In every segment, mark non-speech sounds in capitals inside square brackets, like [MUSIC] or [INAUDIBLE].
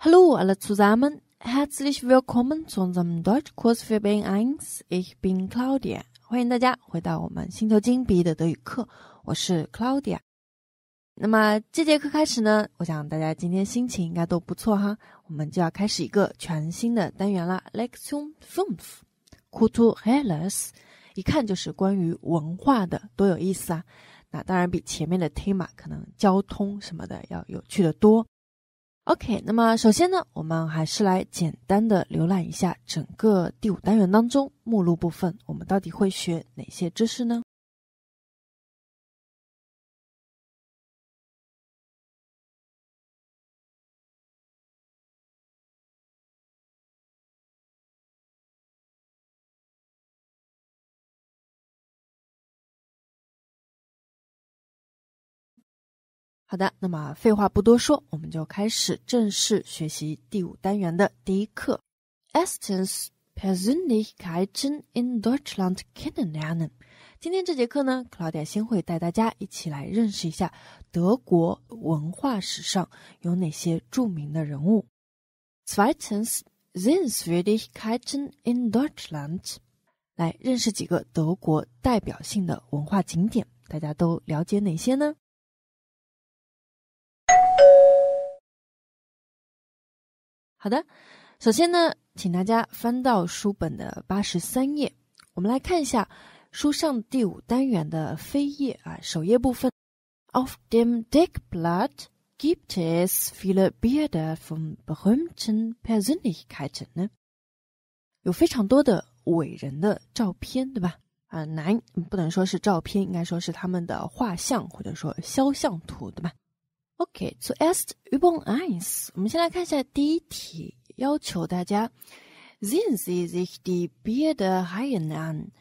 Hello，阿拉粗杂们，e 兹利许 welcome 们从 e 们 n 克罗斯费贝恩安斯，诶，n Claudia，欢迎大家回到我们星头金笔的德语课，我是 Claudia。那么这节课开始呢，我想大家今天心情应该都不错哈，我们就要开始一个全新的单元了。Lexion fünf，Kultur h i l e s 一看就是关于文化的，多有意思啊！那当然比前面的 t h e m a 可能交通什么的要有趣的多。OK，那么首先呢，我们还是来简单的浏览一下整个第五单元当中目录部分，我们到底会学哪些知识呢？好的，那么废话不多说，我们就开始正式学习第五单元的第一课。e s t a n s persönlichkeiten in Deutschland kennenlernen。今天这节课呢，c l a u d i a 先会带大家一起来认识一下德国文化史上有哪些著名的人物。s w e t e n s t h e n Swedishkeiten in Deutschland，来认识几个德国代表性的文化景点，大家都了解哪些呢？好的，首先呢，请大家翻到书本的八十三页，我们来看一下书上第五单元的扉页啊首页部分。Auf dem Deckblatt gibt es viele Bilder von berühmten Persönlichkeiten。有非常多的伟人的照片，对吧？啊，难不能说是照片，应该说是他们的画像或者说肖像图，对吧？Okay, zuerst Übung 1. 1。我们先来看一下第一题，要求大家，sehen Sie sich die Bilderreihen an.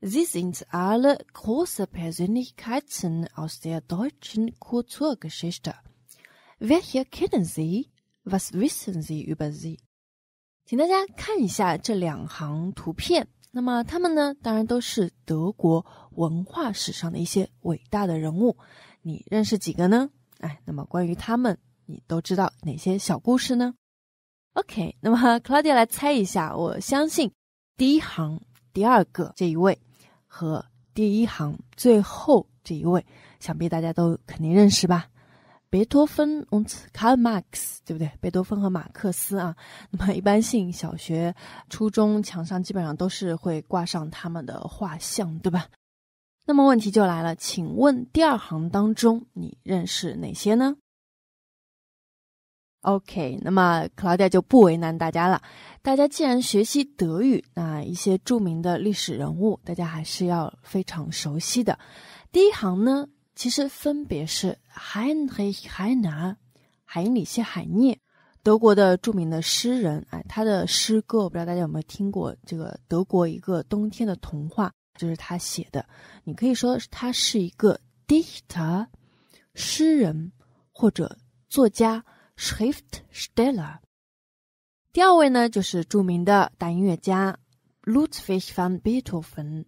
Sie sind alle große Persönlichkeiten aus der deutschen Kulturgeschichte. Welche kennen Sie? Was wissen Sie über sie? 请大家看一下这两行图片。那么他们呢，当然都是德国文化史上的一些伟大的人物。你认识几个呢？哎，那么关于他们，你都知道哪些小故事呢？OK，那么 [LAUGHS] Claudia 来猜一下，我相信第一行第二个这一位和第一行最后这一位，想必大家都肯定认识吧？贝多芬和卡尔·马克思，对不对？贝多芬和马克思啊，那么一般性小学、初中墙上基本上都是会挂上他们的画像，对吧？那么问题就来了，请问第二行当中你认识哪些呢？OK，那么克劳迪就不为难大家了。大家既然学习德语，那一些著名的历史人物，大家还是要非常熟悉的。第一行呢，其实分别是海内、海纳、海里希、海涅，德国的著名的诗人。哎，他的诗歌，我不知道大家有没有听过这个《德国一个冬天的童话》。就是他写的，你可以说他是一个 Dichter，诗人或者作家 Schriftsteller。第二位呢，就是著名的大音乐家 Ludwig van Beethoven，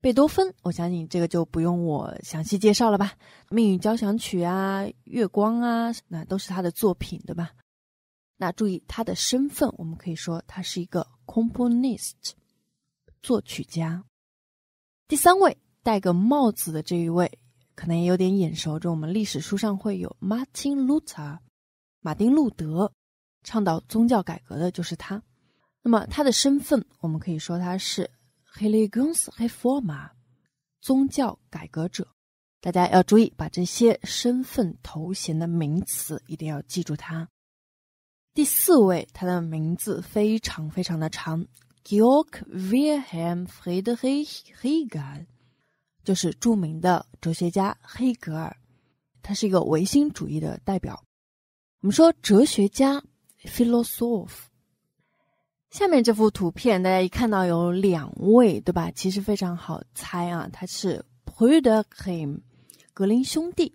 贝多芬。我相信这个就不用我详细介绍了吧？命运交响曲啊，月光啊，那都是他的作品，对吧？那注意他的身份，我们可以说他是一个 c o m p o n i s t 作曲家。第三位戴个帽子的这一位，可能也有点眼熟，就我们历史书上会有马丁·路德，马丁·路德倡导宗教改革的就是他。那么他的身份，我们可以说他是 h e l i g o n s h e f o r m e r 宗教改革者。大家要注意把这些身份头衔的名词一定要记住。他第四位，他的名字非常非常的长。Georg Wilhelm Friedrich Hegel，就是著名的哲学家黑格尔，他是一个唯心主义的代表。我们说哲学家 p h i l o s o p h y 下面这幅图片，大家一看到有两位，对吧？其实非常好猜啊，他是 Prudheim 格林兄弟。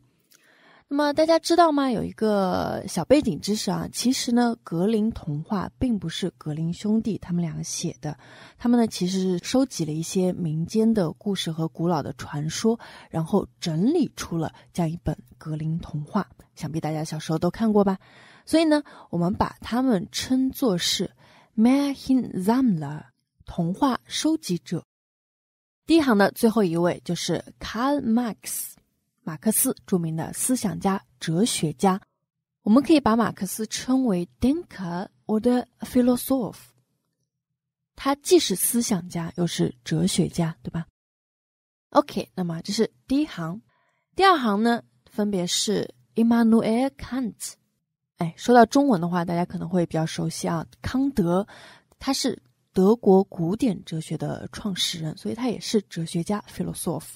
那么大家知道吗？有一个小背景知识啊，其实呢，《格林童话》并不是格林兄弟他们两个写的，他们呢其实是收集了一些民间的故事和古老的传说，然后整理出了这样一本《格林童话》。想必大家小时候都看过吧？所以呢，我们把他们称作是 m ä r h i n s a m l e r 童话收集者。第一行的最后一位就是 Carl Max。马克思，著名的思想家、哲学家，我们可以把马克思称为 thinker or p h i l o s o p h 他既是思想家，又是哲学家，对吧？OK，那么这是第一行，第二行呢，分别是 Immanuel Kant。哎，说到中文的话，大家可能会比较熟悉啊，康德，他是德国古典哲学的创始人，所以他也是哲学家，philosopher。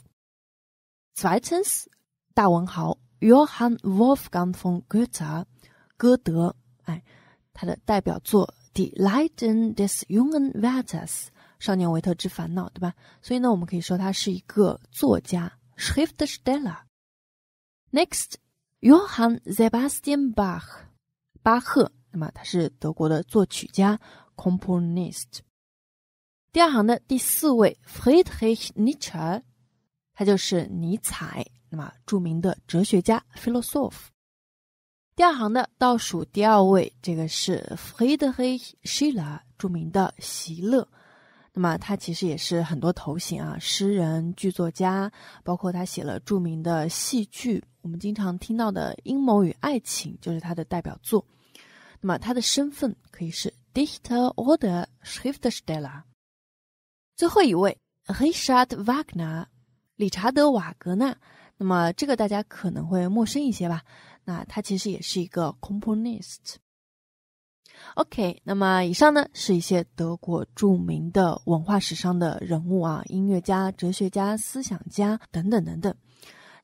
Science。大文豪 Johann Wolfgang von Goethe，歌德，哎，他的代表作《The Lighten This Younger v r t a s 少年维特之烦恼》，对吧？所以呢，我们可以说他是一个作家，Schriftsteller。Next，Johann Sebastian Bach，巴赫，那么他是德国的作曲家 c o m p o n i s t 第二行的第四位 Friedrich Nietzsche，他就是尼采。那么，著名的哲学家 philosoph。第二行的倒数第二位，这个是 Friedrich Schiller，著名的席勒。那么，他其实也是很多头衔啊，诗人、剧作家，包括他写了著名的戏剧，我们经常听到的《阴谋与爱情》就是他的代表作。那么，他的身份可以是 Dichter oder Schriftsteller。最后一位，Richard Wagner，理查德·瓦格纳。那么这个大家可能会陌生一些吧？那他其实也是一个 c o o m p n 作曲 t OK，那么以上呢是一些德国著名的文化史上的人物啊，音乐家、哲学家、思想家等等等等。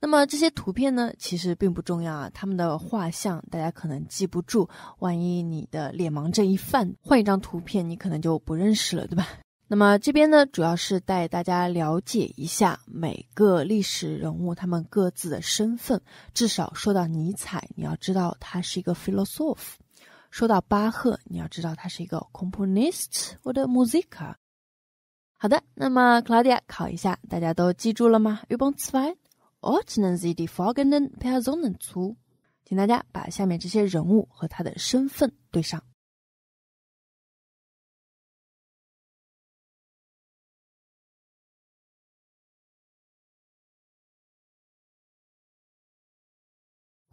那么这些图片呢其实并不重要啊，他们的画像大家可能记不住，万一你的脸盲症一犯，换一张图片你可能就不认识了，对吧？那么这边呢，主要是带大家了解一下每个历史人物他们各自的身份。至少说到尼采，你要知道他是一个 philosopher；说到巴赫，你要知道他是一个 c o m p o s e s 或者 m u s i c a 好的，那么 Claudia 考一下，大家都记住了吗 u b u o n z i ortnensi de foggenden personen zu，请大家把下面这些人物和他的身份对上。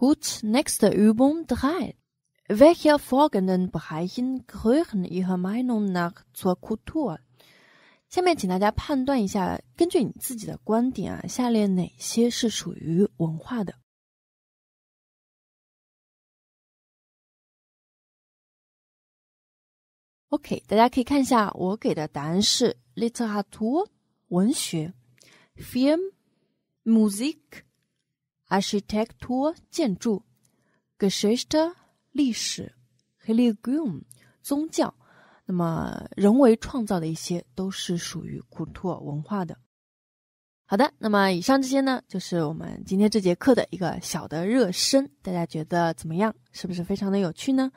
Gut, nächste Übung 3. Welche folgenden Bereichen gehören Ihrer Meinung nach zur Kultur? Kultur? 下面请大家判断一下，根据你自己的观点啊，下列哪些是属于文化的？OK，大家可以看一下，我给的答案是 Literatur 文学、Film Musik Architecture 建筑，Geschichte 历史 h e l i g u m 宗教，那么人为创造的一些都是属于古托尔文化的。好的，那么以上这些呢，就是我们今天这节课的一个小的热身，大家觉得怎么样？是不是非常的有趣呢？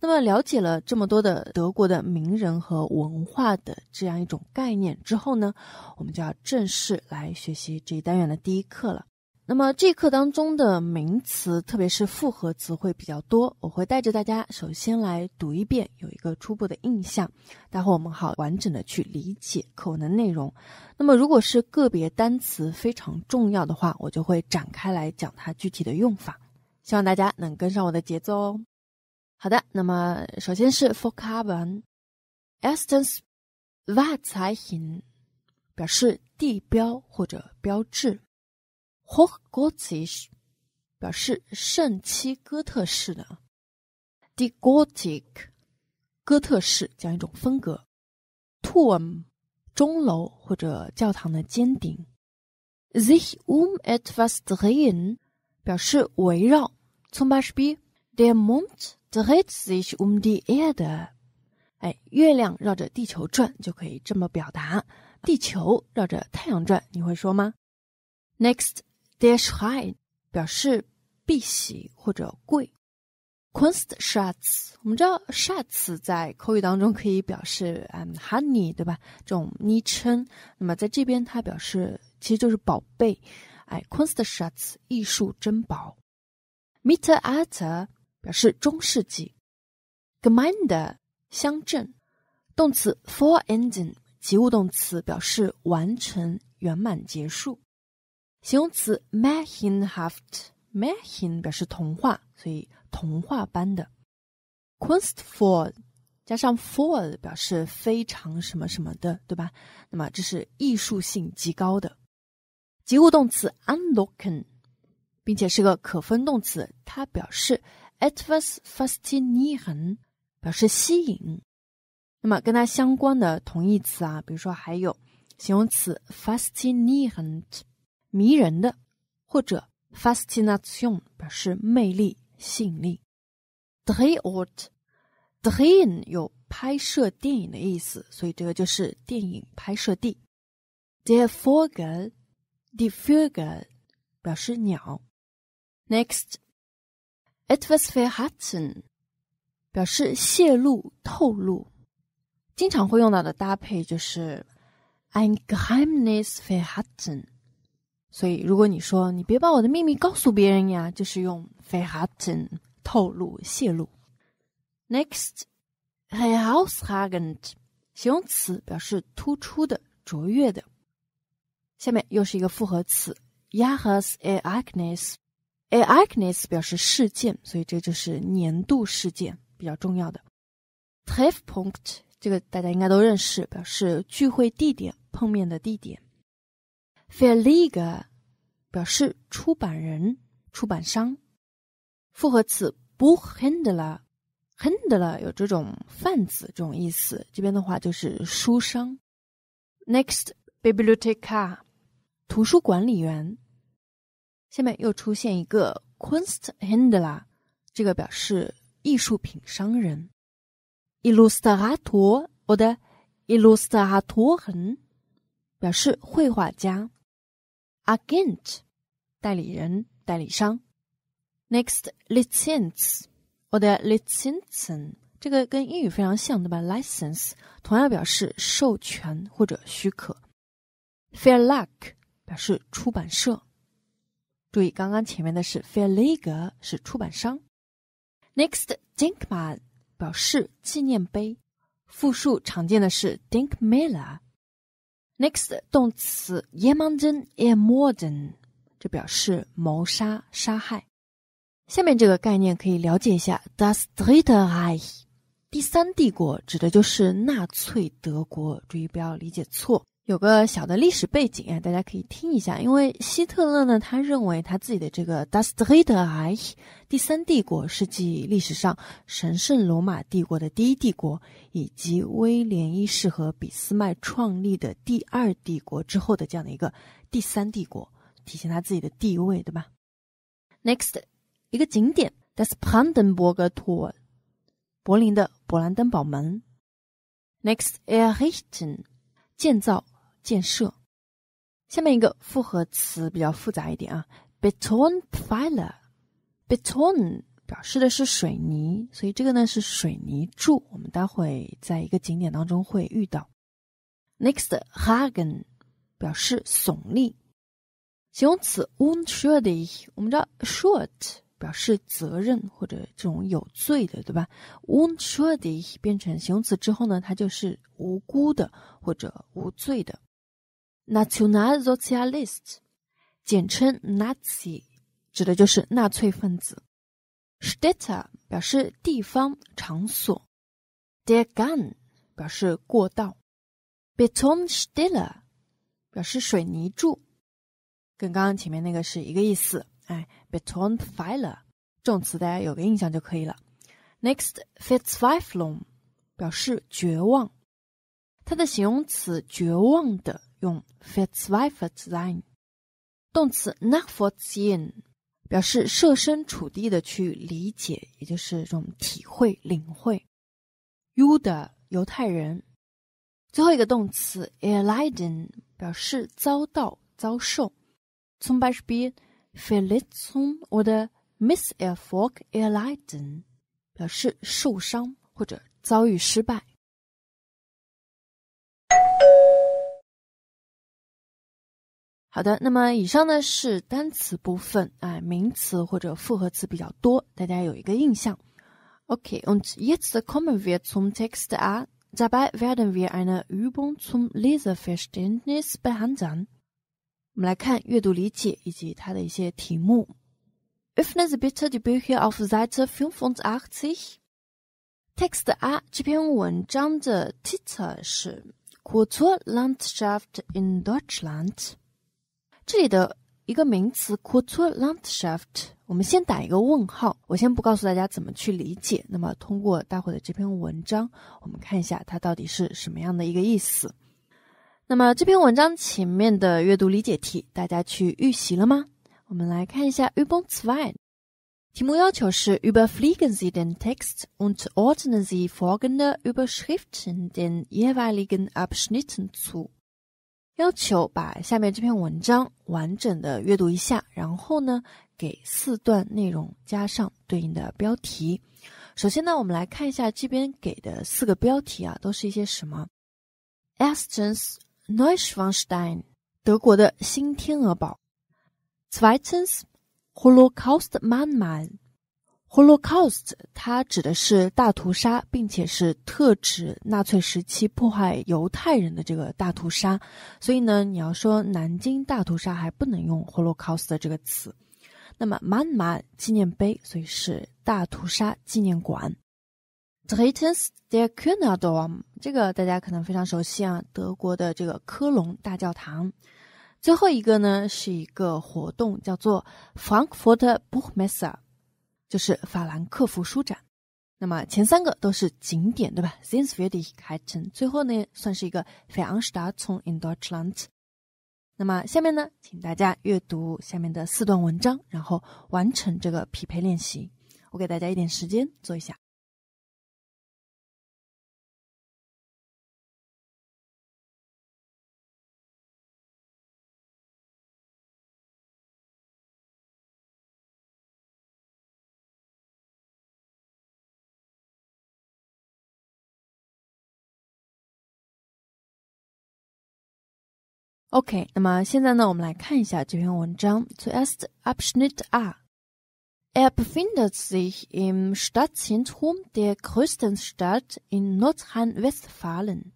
那么了解了这么多的德国的名人和文化的这样一种概念之后呢，我们就要正式来学习这一单元的第一课了。那么这课当中的名词，特别是复合词会比较多，我会带着大家首先来读一遍，有一个初步的印象。待会儿我们好完整的去理解课文的内容。那么如果是个别单词非常重要的话，我就会展开来讲它具体的用法。希望大家能跟上我的节奏哦。好的，那么首先是 for c a r b o n e s t e n c e t h a t 才行，表示地标或者标志。Hochgotisch 表示圣期哥特式的，degotic 哥特式这样一种风格，turm 钟楼或者教堂的尖顶，this um etwas d r e e n 表示围绕。从八十 b，der mond dreht sich um die erde，哎，月亮绕着地球转就可以这么表达。地球绕着太阳转，你会说吗？Next。Dash high 表示碧玺或者贵。Queen's shirts，我们知道 shirts 在口语当中可以表示嗯 honey，对吧？这种昵称。那么在这边它表示其实就是宝贝。哎，Queen's shirts，艺术珍宝。m i t d e a l t e r 表示中世纪。Gmina d 乡镇。动词 full engine 及物动词表示完成圆满结束。形容词 m a h e n h a f t m ä h e n 表示童话，所以童话般的。q u e s t f o l 加上 f o l 表示非常什么什么的，对吧？那么这是艺术性极高的。及物动词 unlocken，并且是个可分动词，它表示 atwas f a s t i n i e r n 表示吸引。那么跟它相关的同义词啊，比如说还有形容词 f a s t i n i e r n 迷人的，或者 fascination 表示魅力、吸引力。Drehort，Drehin 有拍摄电影的意思，所以这个就是电影拍摄地。Der Vogel，der Vogel 表示鸟。Next，atmospferten 表示泄露、透露。经常会用到的搭配就是 i n g e m e s s p e r t e n 所以，如果你说“你别把我的秘密告诉别人呀”，就是用 v e r h a t e n 透露、泄露。n e x t h e h a u s h a g e n d 形容词表示突出的、卓越的。下面又是一个复合词 y a h a s r e i g n i s e a i g n i s 表示事件，所以这就是年度事件，比较重要的。Treffpunkt 这个大家应该都认识，表示聚会地点、碰面的地点。Filia 表示出版人、出版商，复合词 buchhändler，händler 有这种贩子这种意思。这边的话就是书商。Next Bibliothekar，图书管理员。下面又出现一个 Kunsthändler，这个表示艺术品商人。Illustrator oder Illustrator，表示绘画家。Agent，代理人、代理商。Next license，或者 license，这个跟英语非常像，对吧？License 同样表示授权或者许可。f a i r l u c k 表示出版社。注意，刚刚前面的是 Fairlega 是出版商。Next Dinkman 表示纪念碑，复数常见的是 Dinkmiller。Next 动词 e modern，这表示谋杀、杀害。下面这个概念可以了解一下，Das Dritte Reich，第三帝国指的就是纳粹德国，注意不要理解错。有个小的历史背景啊，大家可以听一下。因为希特勒呢，他认为他自己的这个 Das d r i t a e r e i 第三帝国是继历史上神圣罗马帝国的第一帝国以及威廉一世和俾斯麦创立的第二帝国之后的这样的一个第三帝国，体现他自己的地位，对吧？Next 一个景点 Das Brandenburger Tor，柏林的勃兰登堡门。Next e r h e t u n g 建造。建设，下面一个复合词比较复杂一点啊 b e t o n p i l e r b e t o n 表示的是水泥，所以这个呢是水泥柱。我们待会在一个景点当中会遇到。next hagen 表示耸立，形容词 unshoddy，我们知道 short 表示责任或者这种有罪的，对吧？unshoddy 变成形容词之后呢，它就是无辜的或者无罪的。Nationalsozialist，简称 Nazi，指的就是纳粹分子。Stätte 表示地方、场所。Der Gang 表示过道。b e t o n s t e l l e r 表示水泥柱，跟刚刚前面那个是一个意思。哎，Betontfiler 种词大家有个印象就可以了。Next Fitzwiflung 表示绝望，它的形容词绝望的。用 fits w e i f e t sein，动词 nachforschen 表示设身处地的去理解，也就是这种体会、领会。j ü d e 犹太人）最后一个动词 erleiden 表示遭到、遭受。Zum Beispiel Verletzungen oder Misserfolg erleiden 表示受伤或者遭遇失败。好的，那么以上呢是单词部分啊，名词或者复合词比较多，大家有一个印象。Okay, und jetzt kommen wir zum Text A. Dabei werden wir eine Übung zum Leseverständnis behandeln. 我们来看阅读理解以及它的一些题目。Öffnen Sie bitte die Bücher auf Seite 85. Text A 这篇文章的 Titel 是《Kulturlandschaft in Deutschland》。这里的一个名词 c u t u r e l a n d s c a f t 我们先打一个问号。我先不告诉大家怎么去理解。那么，通过待会的这篇文章，我们看一下它到底是什么样的一个意思。那么，这篇文章前面的阅读理解题，大家去预习了吗？我们来看一下 u b u n t zwei，题目要求是：Überfliegen Sie den Text und ordnen Sie folgende Überschriften den jeweiligen Abschnitten zu。要求把下面这篇文章完整的阅读一下，然后呢，给四段内容加上对应的标题。首先呢，我们来看一下这边给的四个标题啊，都是一些什么？Eston's Neuschwanstein，德国的新天鹅堡 z w i t e n s Holocaust m a n m a n Holocaust，它指的是大屠杀，并且是特指纳粹时期迫害犹太人的这个大屠杀。所以呢，你要说南京大屠杀，还不能用 Holocaust 的这个词。那么 Manma 纪念碑，所以是大屠杀纪念馆。Tetens s t a d t k i r c h 这个大家可能非常熟悉啊，德国的这个科隆大教堂。最后一个呢，是一个活动，叫做 Frankfurt Buchmesse。就是法兰克福书展，那么前三个都是景点，对吧？Zinsfeldi Garten，最后呢算是一个费昂 t 达 n i n d u t r c h l a n d 那么下面呢，请大家阅读下面的四段文章，然后完成这个匹配练习。我给大家一点时间做一下。Okay, Okay，那么现在呢，我们来看一下这篇文章。Zuerst Abschnitt A. Er befindet sich im Stadtzentrum der größten Stadt in Nordrhein-Westfalen.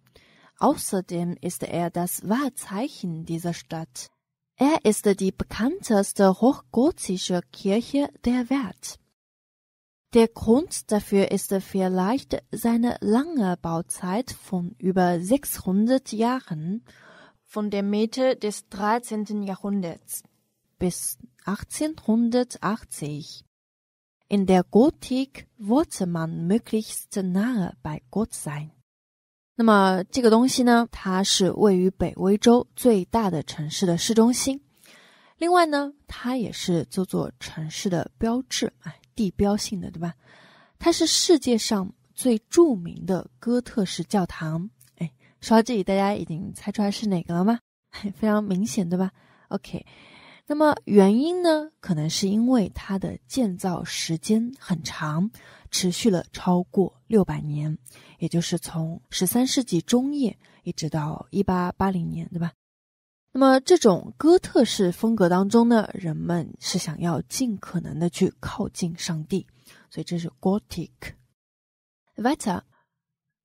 Außerdem ist er das Wahrzeichen dieser Stadt. Er ist die bekannteste hochgotische Kirche der Welt. Der Grund dafür ist vielleicht seine lange Bauzeit von über 600 Jahren von der Mitte des 13. Jahrhunderts bis 1880. In der Gotik wollte man möglichst nahe bei Gott sein. 那么这个东西呢，它是位于北威州最大的城市的市中心。另外呢，它也是这座城市的标志，哎，地标性的，对吧？它是世界上最著名的哥特式教堂。说到这里，大家已经猜出来是哪个了吗？[LAUGHS] 非常明显，对吧？OK，那么原因呢？可能是因为它的建造时间很长，持续了超过六百年，也就是从十三世纪中叶一直到一八八零年，对吧？那么这种哥特式风格当中呢，人们是想要尽可能的去靠近上帝，所以这是 Gothic。v a t a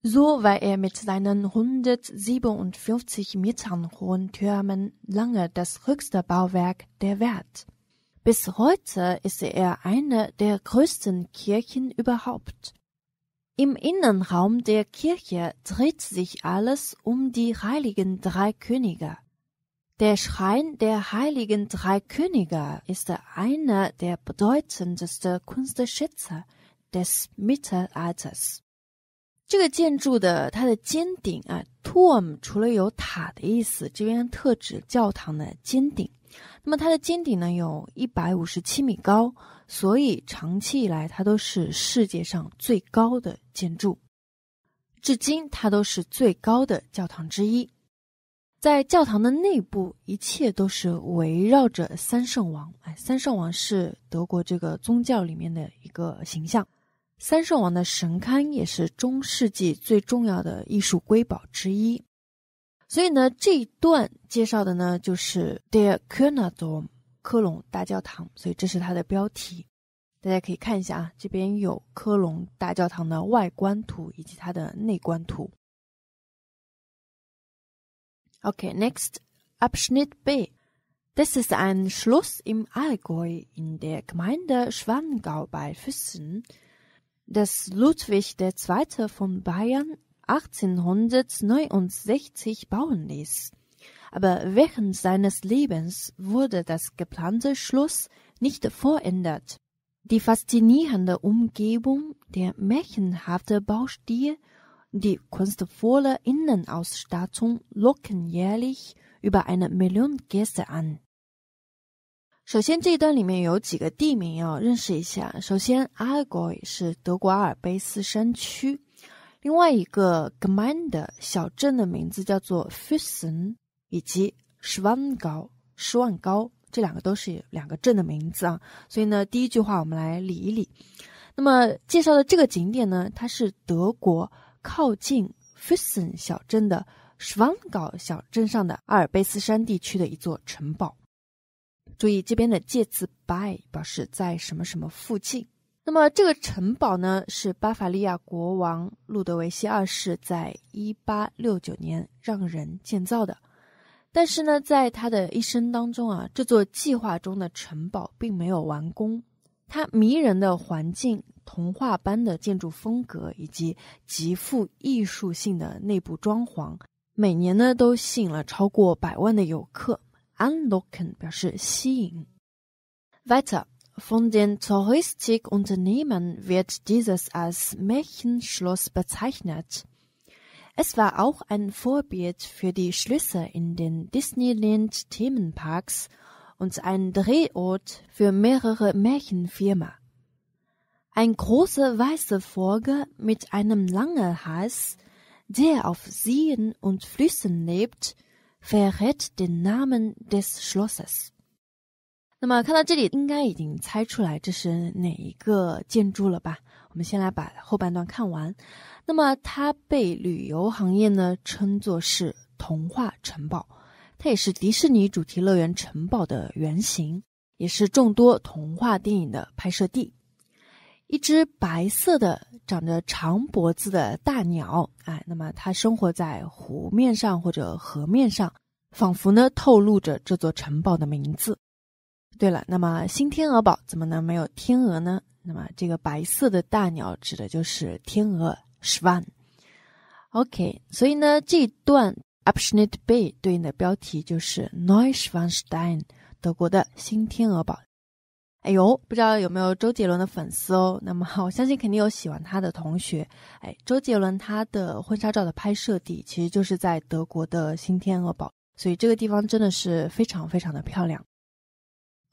So war er mit seinen 157 Metern hohen Türmen lange das höchste Bauwerk der Welt. Bis heute ist er eine der größten Kirchen überhaupt. Im Innenraum der Kirche dreht sich alles um die heiligen drei Könige. Der Schrein der heiligen drei Könige ist einer der bedeutendsten Kunstschätze des Mittelalters. 这个建筑的它的尖顶啊，tomb 除了有塔的意思，这边特指教堂的尖顶。那么它的尖顶呢，有一百五十七米高，所以长期以来它都是世界上最高的建筑，至今它都是最高的教堂之一。在教堂的内部，一切都是围绕着三圣王。哎，三圣王是德国这个宗教里面的一个形象。三圣王的神龛也是中世纪最重要的艺术瑰宝之一。所以呢，这一段介绍的呢就是 Der k ö n e r Dom（ 科隆大教堂）。所以这是它的标题。大家可以看一下啊，这边有科隆大教堂的外观图以及它的内观图。Okay, next, Abschnitt B. Das ist ein Schloss im Allgäu in der Gemeinde Schwangau bei Füssen. dass Ludwig II. von Bayern 1869 bauen ließ. Aber während seines Lebens wurde das geplante Schloss nicht verändert. Die faszinierende Umgebung, der märchenhafte Baustil, die kunstvolle Innenausstattung locken jährlich über eine Million Gäste an 首先，这一段里面有几个地名要认识一下。首先，Algoy 是德国阿尔卑斯山区，另外一个 Gminder 小镇的名字叫做 Füssen，以及 Schwangau，Schwangau 这两个都是两个镇的名字啊。所以呢，第一句话我们来理一理。那么介绍的这个景点呢，它是德国靠近 Füssen 小镇的 Schwangau 小镇上的阿尔卑斯山地区的一座城堡。注意，这边的介词 by 表示在什么什么附近。那么，这个城堡呢，是巴伐利亚国王路德维希二世在1869年让人建造的。但是呢，在他的一生当中啊，这座计划中的城堡并没有完工。它迷人的环境、童话般的建筑风格以及极富艺术性的内部装潢，每年呢都吸引了超过百万的游客。anlocken, 表示 Weiter. Von den Touristikunternehmen wird dieses als Märchenschloss bezeichnet. Es war auch ein Vorbild für die Schlüsse in den Disneyland-Themenparks und ein Drehort für mehrere Märchenfirmen. Ein großer weißer Vogel mit einem langen Hals, der auf Seen und Flüssen lebt, f a i r h e t d d e n a m i n Deschlosses。那么看到这里，应该已经猜出来这是哪一个建筑了吧？我们先来把后半段看完。那么它被旅游行业呢称作是童话城堡，它也是迪士尼主题乐园城堡的原型，也是众多童话电影的拍摄地。一只白色的、长着长脖子的大鸟，哎，那么它生活在湖面上或者河面上，仿佛呢透露着这座城堡的名字。对了，那么新天鹅堡怎么能没有天鹅呢？那么这个白色的大鸟指的就是天鹅 s w a n OK，所以呢，这一段 a b s h n a t Bay 对应的标题就是 Neuschwanstein，德国的新天鹅堡。哎呦，不知道有没有周杰伦的粉丝哦？那么我相信肯定有喜欢他的同学。哎，周杰伦他的婚纱照的拍摄地其实就是在德国的新天鹅堡，所以这个地方真的是非常非常的漂亮。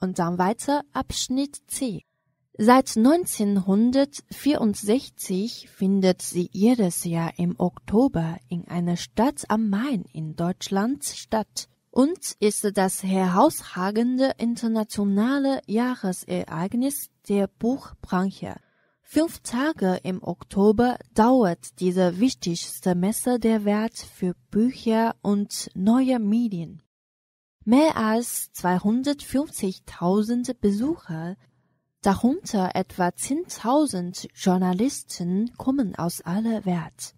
Um n n d d a w e i t e r Abschnitt C. Seit 1964 findet sie jedes Jahr im Oktober in einer Stadt am Main in Deutschlands statt. und ist das herausragende internationale Jahresereignis der Buchbranche. Fünf Tage im Oktober dauert diese wichtigste Messe der Welt für Bücher und neue Medien. Mehr als 250.000 Besucher, darunter etwa 10.000 Journalisten kommen aus aller Welt.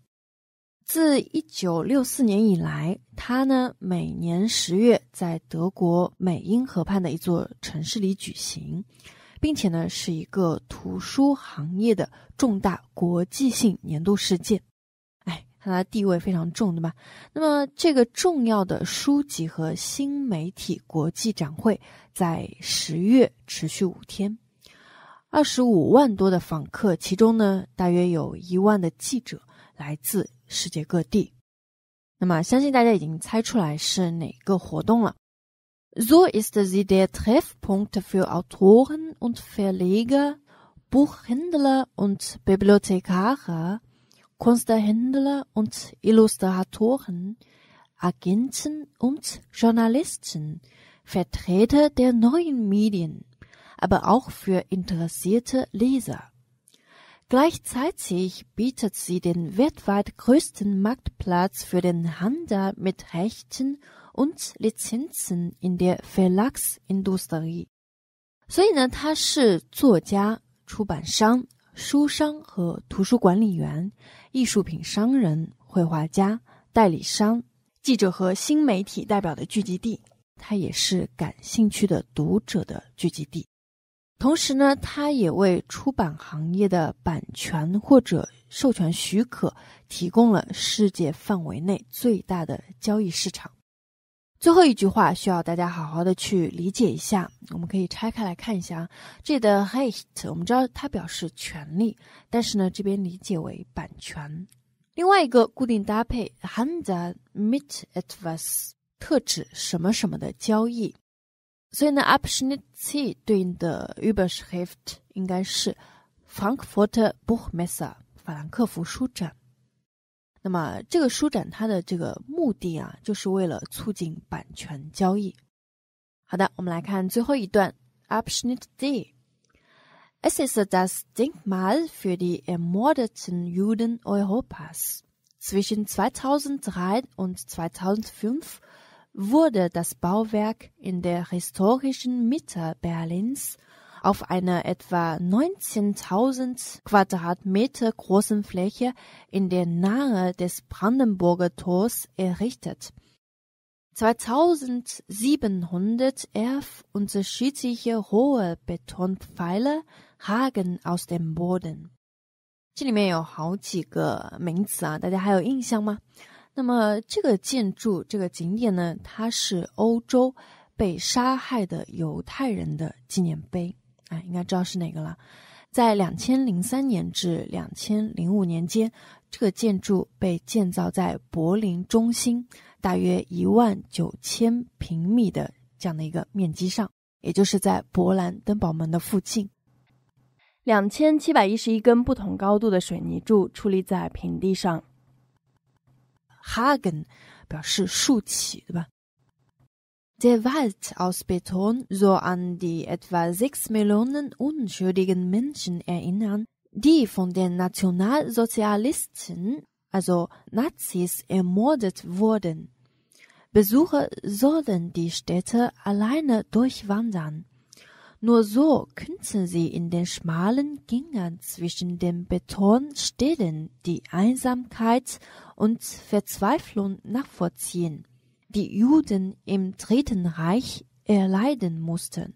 自一九六四年以来，他呢每年十月在德国美因河畔的一座城市里举行，并且呢是一个图书行业的重大国际性年度事件。哎，他的地位非常重，对吧？那么这个重要的书籍和新媒体国际展会在十月持续五天，二十五万多的访客，其中呢大约有一万的记者来自。世界各地。那么，相信大家已经猜出来是哪个活动了。So ist sie der Treffpunkt für Autoren und Verleger, Buchhändler und Bibliothekare, Kunsthändler und Illustratoren, Agenten und Journalisten, Vertreter der neuen Medien, aber auch für interessierte Leser. Gleichzeitig bietet sie den weltweit größten Marktplatz für den Handel mit Rechten und Lizenzen in der Verlagsindustrie. 所以呢，他是作家、出版商、书商和图书管理员、艺术品商人、绘画家、代理商、记者和新媒体代表的聚集地。它也是感兴趣的读者的聚集地。同时呢，它也为出版行业的版权或者授权许可提供了世界范围内最大的交易市场。最后一句话需要大家好好的去理解一下，我们可以拆开来看一下。啊。这里的 “haste” 我们知道它表示权利，但是呢这边理解为版权。另外一个固定搭配 “hand the meet at vs” 特指什么什么的交易。Seine Abschnitt C der 应该是 Frankfurter Buchmesse 法兰克福书展。那么这个书展它的这个目的啊，就是为了促进版权交易。好的，我们来看最后一段 Abschnitt D。Es ist das Denkmal für die ermordeten Juden Europas. Zwischen 2003 und 2005 wurde das Bauwerk in der historischen Mitte Berlins auf einer etwa 19.000 Quadratmeter großen Fläche in der Nähe des Brandenburger Tors errichtet. 2711 unterschiedliche hohe Betonpfeiler ragen aus dem Boden. 这里面有好几个名词啊，大家还有印象吗？那么这个建筑、这个景点呢？它是欧洲被杀害的犹太人的纪念碑啊，应该知道是哪个了。在两千零三年至两千零五年间，这个建筑被建造在柏林中心，大约一万九千平米的这样的一个面积上，也就是在勃兰登堡门的附近。两千七百一十一根不同高度的水泥柱矗立在平地上。Hagen 表示竖起，对吧？Der Wald aus Beton soll an die etwa sechs Millionen unschuldigen Menschen erinnern, die von den Nationalsozialisten, also Nazis, ermordet wurden. Besucher sollen die Städte alleine durchwandern. Nur so könnten sie in den schmalen Gängen zwischen den Betonstädten die Einsamkeit und Verzweiflung nachvollziehen, die Juden im Dritten Reich erleiden mussten.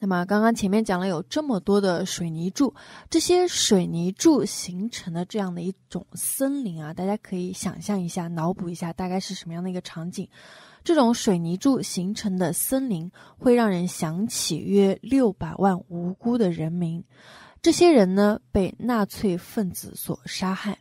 那么，刚刚前面讲了有这么多的水泥柱，这些水泥柱形成的这样的一种森林啊，大家可以想象一下、脑补一下，大概是什么样的一个场景。这种水泥柱形成的森林会让人想起约六百万无辜的人民，这些人呢被纳粹分子所杀害。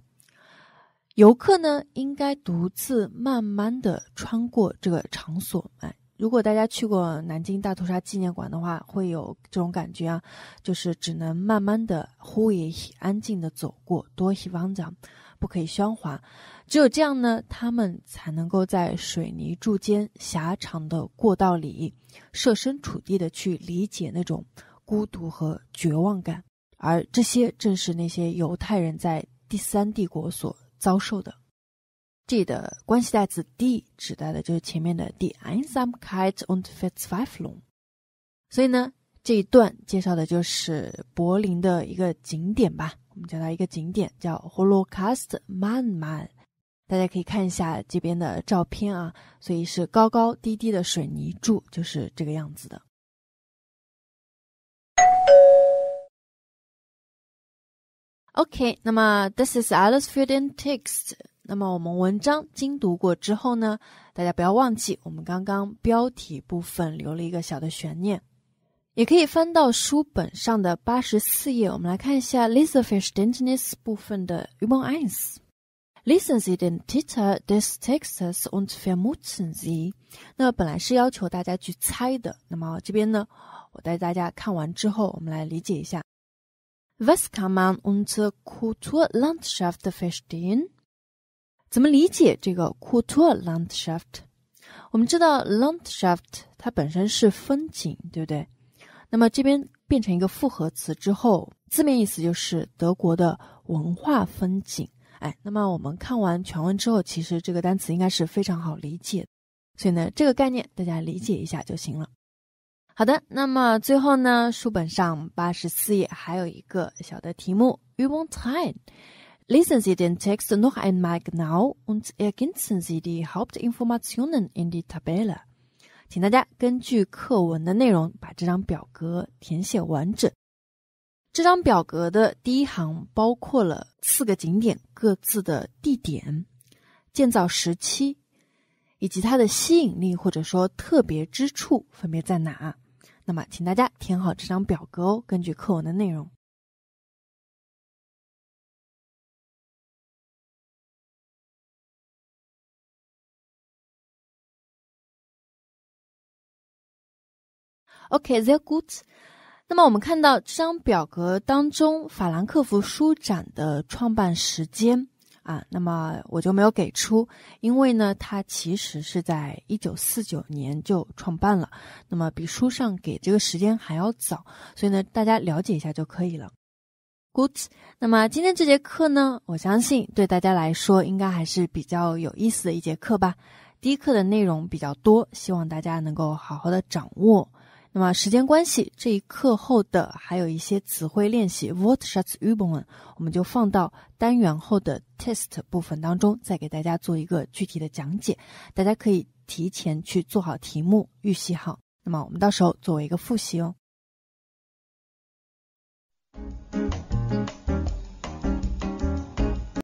游客呢应该独自慢慢的穿过这个场所，哎，如果大家去过南京大屠杀纪念馆的话，会有这种感觉啊，就是只能慢慢的呼一安静的走过，多一旺讲，不可以喧哗。只有这样呢，他们才能够在水泥柱间狭长的过道里，设身处地的去理解那种孤独和绝望感，而这些正是那些犹太人在第三帝国所遭受的。这的关系代词 D 指代的就是前面的 D e i n s a m Kite on t e Fifth f l o n g 所以呢，这一段介绍的就是柏林的一个景点吧。我们叫它一个景点叫 Holocaust m a n m a n 大家可以看一下这边的照片啊，所以是高高低低的水泥柱，就是这个样子的。OK，那么 this is Alice Fielding text。那么我们文章精读过之后呢，大家不要忘记我们刚刚标题部分留了一个小的悬念，也可以翻到书本上的八十四页，我们来看一下 l i z a f i s h Dentness 部分的 r o m n Eyes。Listen, sie d e n t t i t a dass Texas uns vermuten sie. 那本来是要求大家去猜的。那么这边呢，我带大家看完之后，我们来理解一下 Was kann uns k u l t u r e a n e s c h a f t verstehen? 怎么理解这个 k u l t u r e a n e s c h a f t 我们知道 l a n d s c a f e 它本身是风景，对不对？那么这边变成一个复合词之后，字面意思就是德国的文化风景。哎，那么我们看完全文之后，其实这个单词应该是非常好理解，所以呢，这个概念大家理解一下就行了。好的，那么最后呢，书本上八十四页还有一个小的题目：We w o n t t e listen t i the text now and make now against the help information in the table。请大家根据课文的内容把这张表格填写完整。这张表格的第一行包括了四个景点各自的地点、建造时期，以及它的吸引力或者说特别之处分别在哪。那么，请大家填好这张表格哦，根据课文的内容。Okay, sehr gut. 那么我们看到这张表格当中，法兰克福书展的创办时间啊，那么我就没有给出，因为呢，它其实是在一九四九年就创办了，那么比书上给这个时间还要早，所以呢，大家了解一下就可以了。Good，那么今天这节课呢，我相信对大家来说应该还是比较有意思的一节课吧。第一课的内容比较多，希望大家能够好好的掌握。那么时间关系，这一课后的还有一些词汇练习，word shots，u b 语文我们就放到单元后的 test 部分当中，再给大家做一个具体的讲解。大家可以提前去做好题目预习好，那么我们到时候作为一个复习哦。